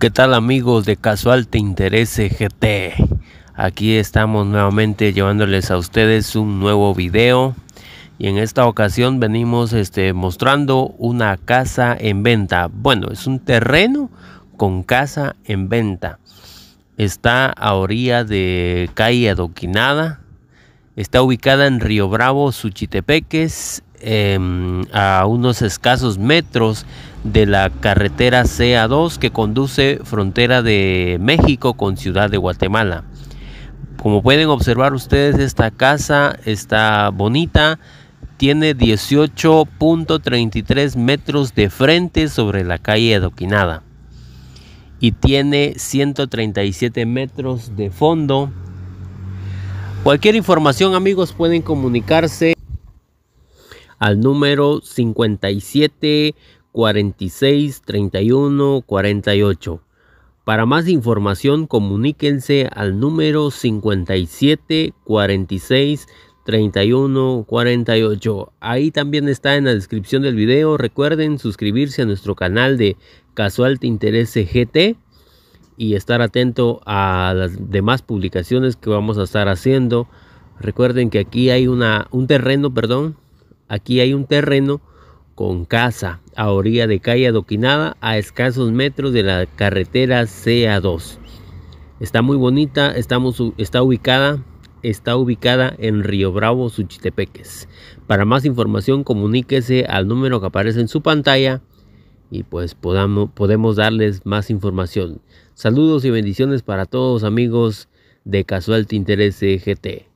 ¿Qué tal amigos de Casual Te Interese GT? Aquí estamos nuevamente llevándoles a ustedes un nuevo video y en esta ocasión venimos este, mostrando una casa en venta. Bueno, es un terreno con casa en venta. Está a orilla de calle Adoquinada. Está ubicada en Río Bravo, Suchitepeques, Em, a unos escasos metros de la carretera CA2 que conduce frontera de México con Ciudad de Guatemala. Como pueden observar ustedes, esta casa está bonita. Tiene 18.33 metros de frente sobre la calle adoquinada. Y tiene 137 metros de fondo. Cualquier información amigos pueden comunicarse al número 57 46 31 48. Para más información comuníquense al número 57 46 31 48. Ahí también está en la descripción del video. Recuerden suscribirse a nuestro canal de Casual Te Interese GT y estar atento a las demás publicaciones que vamos a estar haciendo. Recuerden que aquí hay una, un terreno, perdón, Aquí hay un terreno con casa a orilla de calle adoquinada a escasos metros de la carretera CA2. Está muy bonita, está ubicada está ubicada en Río Bravo, Suchitepeques. Para más información comuníquese al número que aparece en su pantalla y pues podamos, podemos darles más información. Saludos y bendiciones para todos amigos de Casual Interés e GT.